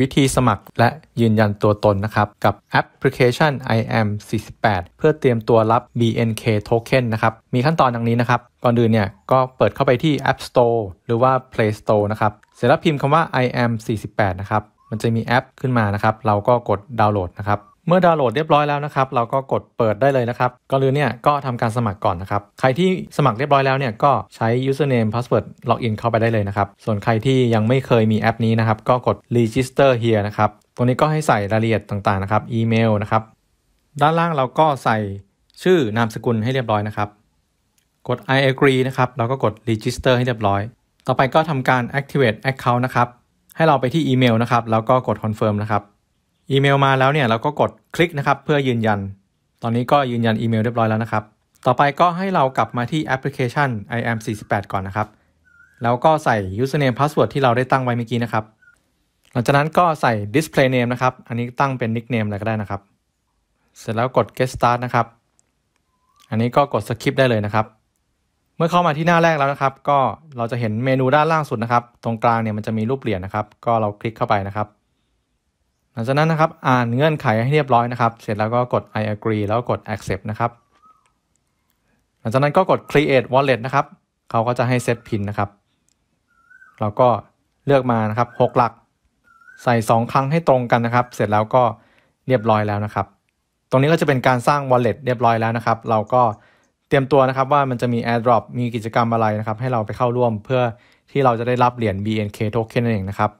วิธีสมัครและยืนยันตัวตนนะครับ กับแอปพลิเคชัน i m 48เพื่อเตรียมตัวรับ BNK Token นะครับ มีขั้นตอนดังนี้นะครับ ก่อนอื่นเนี่ย ก็เปิดเข้าไปที่ App Store หรือว่า Play Store นะครับ เสร็จแล้วพิมพ์คำว่า i m 48นะครับ มันจะมีแอปขึ้นมานะครับ เราก็กดดาวน์โหลดนะครับเมื่อดาวน์โหลดเรียบร้อยแล้วนะครับ เราก็กดเปิดได้เลยนะครับก็อือเนี่ยก็ทำการสมัครก่อนนะครับ ใครที่สมัครเรียบร้อยแล้วเนี่ยก็ใช้ username password login เข้าไปได้เลยนะครับ ส่วนใครที่ยังไม่เคยมีแอปนี้นะครับ ก็กด register here นะครับ ตรงนี้ก็ให้ใส่รายละเอียดต่าง ๆนะครับอีเมลนะครับ ด้านล่างเราก็ใส่ชื่อนามสกุลให้เรียบร้อยนะครับ กด I agree นะครับ แล้วก็กด register ให้เรียบร้อย ต่อไปก็ทำการ activate account นะครับ ให้เราไปที่อีเมลนะครับ แล้วก็กด confirm นะครับอีเมลมาแล้วเนี่ย เราก็กดคลิก นะครับเพื่อยืนยัน ตอนนี้ก็ยืนยันอีเมลเรียบร้อยแล้ว นะครับ ต่อไปก็ให้เรากลับมาที่แอปพลิเคชัน iam48 ก่อนนะครับ แล้วก็ใส่ username password ที่เราได้ตั้งไว้เมื่อกี้นะครับ หลังจากนั้นก็ใส่ display name นะครับอันนี้ตั้งเป็น nickname อะไรก็ได้นะครับ เสร็จแล้วกด get start นะครับอันนี้ก็กด skip ได้เลยนะครับ เมื่อเข้ามาที่หน้าแรกแล้วนะครับ ก็เราจะเห็นเมนูด้านล่างสุดนะครับ ตรงกลางเนี่ยมันจะมีรูปเหรียญนะครับ ก็เราคลิกเข้าไปนะครับลังจากนั้นนะครับอ่านเงื่อนไขให้เรียบร้อยนะครับ เสร็จแล้วก็กด I agree แล้วกด accept นะครับ หลังจากนั้นก็กด create wallet นะครับเขาก็จะให้เซตพินนะครับเราก็เลือกมานะครับ 6 หลักใส่ 2 ครั้งให้ตรงกันนะครับ เสร็จแล้วก็เรียบร้อยแล้วนะครับ ตรงนี้ก็จะเป็นการสร้าง wallet เรียบร้อยแล้วนะครับ เราก็เตรียมตัวนะครับว่ามันจะมี airdrop มีกิจกรรมอะไรนะครับ ให้เราไปเข้าร่วมเพื่อที่เราจะได้รับเหรียญ BNK token นั่นเองนะครับ